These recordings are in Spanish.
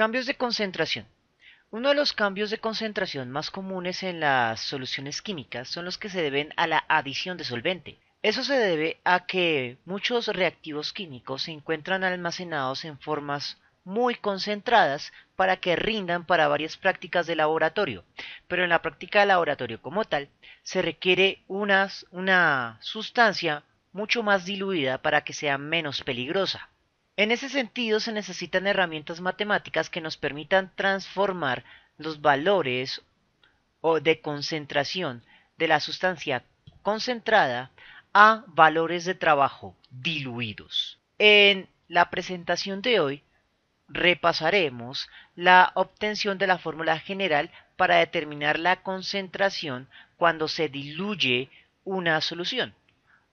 Cambios de concentración. Uno de los cambios de concentración más comunes en las soluciones químicas son los que se deben a la adición de solvente. Eso se debe a que muchos reactivos químicos se encuentran almacenados en formas muy concentradas para que rindan para varias prácticas de laboratorio, pero en la práctica de laboratorio como tal se requiere una sustancia mucho más diluida para que sea menos peligrosa. En ese sentido, se necesitan herramientas matemáticas que nos permitan transformar los valores o de concentración de la sustancia concentrada a valores de trabajo diluidos. En la presentación de hoy repasaremos la obtención de la fórmula general para determinar la concentración cuando se diluye una solución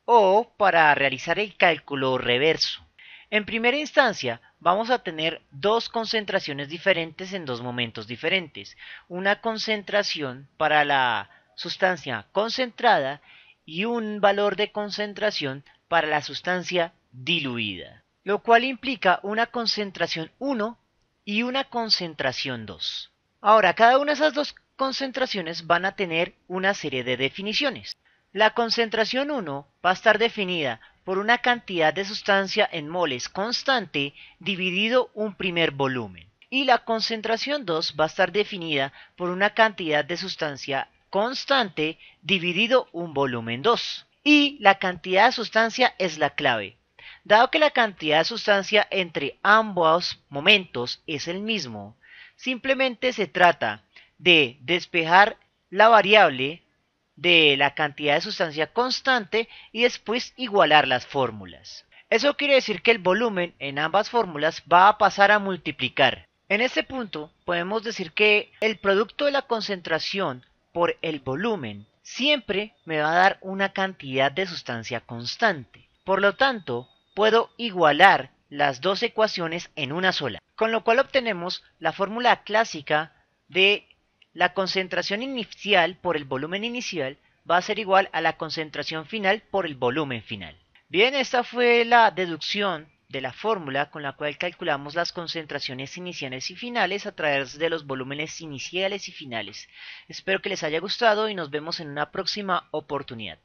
o para realizar el cálculo reverso. En primera instancia, vamos a tener dos concentraciones diferentes en dos momentos diferentes. Una concentración para la sustancia concentrada y un valor de concentración para la sustancia diluida, lo cual implica una concentración 1 y una concentración 2. Ahora, cada una de esas dos concentraciones van a tener una serie de definiciones. La concentración 1 va a estar definida por una cantidad de sustancia en moles constante dividido un primer volumen. Y la concentración 2 va a estar definida por una cantidad de sustancia constante dividido un volumen 2. Y la cantidad de sustancia es la clave. Dado que la cantidad de sustancia entre ambos momentos es el mismo, simplemente se trata de despejar la variable de la cantidad de sustancia constante y después igualar las fórmulas. Eso quiere decir que el volumen en ambas fórmulas va a pasar a multiplicar. En este punto podemos decir que el producto de la concentración por el volumen siempre me va a dar una cantidad de sustancia constante. Por lo tanto, puedo igualar las dos ecuaciones en una sola, con lo cual obtenemos la fórmula clásica de la concentración inicial por el volumen inicial va a ser igual a la concentración final por el volumen final. Bien, esta fue la deducción de la fórmula con la cual calculamos las concentraciones iniciales y finales a través de los volúmenes iniciales y finales. Espero que les haya gustado y nos vemos en una próxima oportunidad.